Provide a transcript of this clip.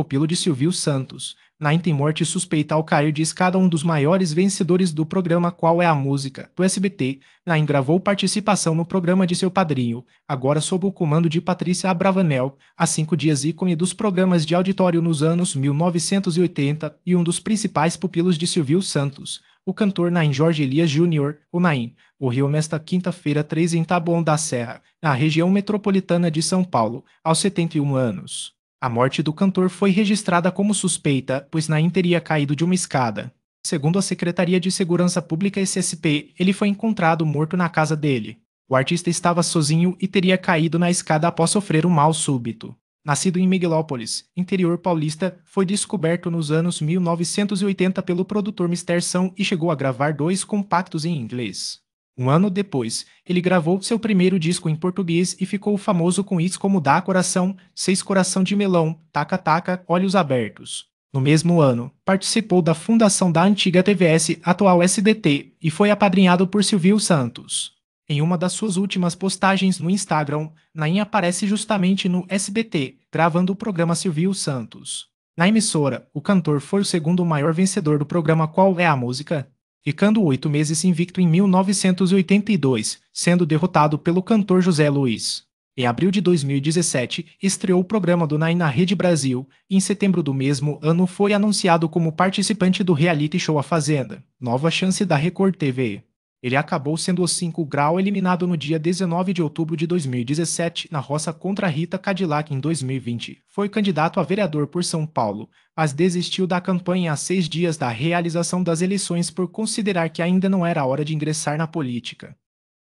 pupilo de Silvio Santos. tem Morte suspeita ao cair de escada um dos maiores vencedores do programa Qual é a Música, do SBT. Nain gravou participação no programa de seu padrinho, agora sob o comando de Patrícia Abravanel, há cinco dias ícone dos programas de auditório nos anos 1980 e um dos principais pupilos de Silvio Santos o cantor Nain Jorge Elias Jr., o Nain, morreu nesta quinta-feira 3 em Taboão da Serra, na região metropolitana de São Paulo, aos 71 anos. A morte do cantor foi registrada como suspeita, pois Naim teria caído de uma escada. Segundo a Secretaria de Segurança Pública SSP, ele foi encontrado morto na casa dele. O artista estava sozinho e teria caído na escada após sofrer um mal súbito. Nascido em Miguelópolis, interior paulista, foi descoberto nos anos 1980 pelo produtor Mr. São e chegou a gravar dois compactos em inglês. Um ano depois, ele gravou seu primeiro disco em português e ficou famoso com hits como Dá Coração, Seis Coração de Melão, Taca Taca, Olhos Abertos. No mesmo ano, participou da fundação da antiga TVS, atual SDT, e foi apadrinhado por Silvio Santos. Em uma das suas últimas postagens no Instagram, Nain aparece justamente no SBT, gravando o programa Silvio Santos. Na emissora, o cantor foi o segundo maior vencedor do programa Qual é a Música? ficando oito meses invicto em 1982, sendo derrotado pelo cantor José Luiz. Em abril de 2017, estreou o programa do Nai na Rede Brasil. Em setembro do mesmo ano, foi anunciado como participante do reality show A Fazenda, nova chance da Record TV. Ele acabou sendo o 5 grau eliminado no dia 19 de outubro de 2017 na roça contra Rita Cadillac em 2020. Foi candidato a vereador por São Paulo, mas desistiu da campanha há seis dias da realização das eleições por considerar que ainda não era hora de ingressar na política.